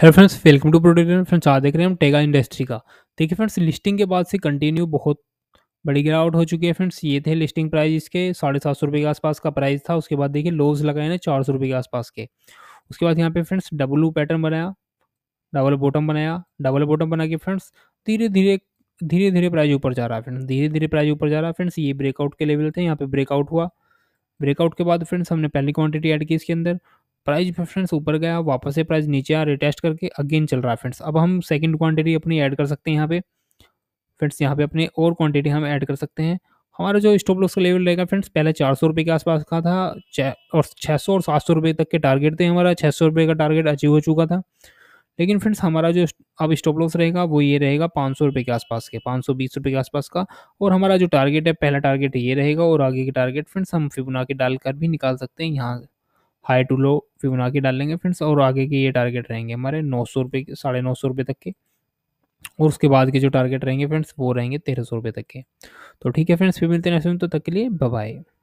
hello friends welcome to product friends आज देख रहे हैं हम टेगा इंडस्ट्री का देखिए फ्रेंड्स लिस्टिंग के बाद से कंटिन्यू बहुत बड़ी गिरावट हो चुकी है फ्रेंड्स ये थे लिस्टिंग प्राइस इसके साढ़े सात सौ रुपये के आसपास का प्राइस था उसके बाद देखिए लोज लगाए ना चार सौ रुपये के आसपास के उसके बाद यहाँ पे फ्रेंड्स डब्लू पैटर्न बनाया डबल बॉटम बनाया डबल बॉटम बना के फ्रेंड्स धीरे धीरे धीरे धीरे प्राइस ऊपर जा रहा है फ्रेंड्स धीरे धीरे प्राइज़ ऊपर जा रहा है फ्रेंड्स ये ब्रेकआउट के लेवल थे यहाँ पे ब्रेकआउट हुआ ब्रेकआउट के बाद फ्रेंड्स हमने पहली क्वांटिटी ऐड की इसके अंदर प्राइस फ्रेंड्स ऊपर गया वापस से प्राइस नीचे आ रिटेस्ट करके अगेन चल रहा है फ्रेंड्स अब हम सेकंड क्वांटिटी अपनी ऐड कर सकते हैं यहाँ पे फ्रेंड्स यहाँ पे अपने और क्वांटिटी हम ऐड कर सकते हैं हमारा जो स्टॉप लॉस का लेवल रहेगा फ्रेंड्स पहले चार सौ रुपये के आसपास का था और छः सौ और सात सौ रुपये तक के टारगेट थे हमारा छः सौ रुपये का टारगेट अचीव हो चुका था लेकिन फ्रेंड्स हमारा जो अब स्टॉप लॉस रहेगा वो ये रहेगा पाँच सौ रुपये के आसपास के पाँच सौ बीस रुपये के आसपास का और हमारा जो टारगेट है पहला टारगेट ये रहेगा और आगे के टारगेट फ्रेंड्स हम फिबुना के डालकर भी निकाल सकते हैं यहाँ हाई टू लो फिर के डाल लेंगे फ्रेंड्स और आगे के ये टारगेट रहेंगे हमारे नौ सौ रुपये साढ़े नौ सौ रुपये तक के और उसके बाद के जो टारगेट रहेंगे फ्रेंड्स वो रहेंगे तेरह सौ रुपये तक के तो ठीक है फ्रेंड्स फिर मिलते हैं नेक्स्ट तो तक के लिए बाय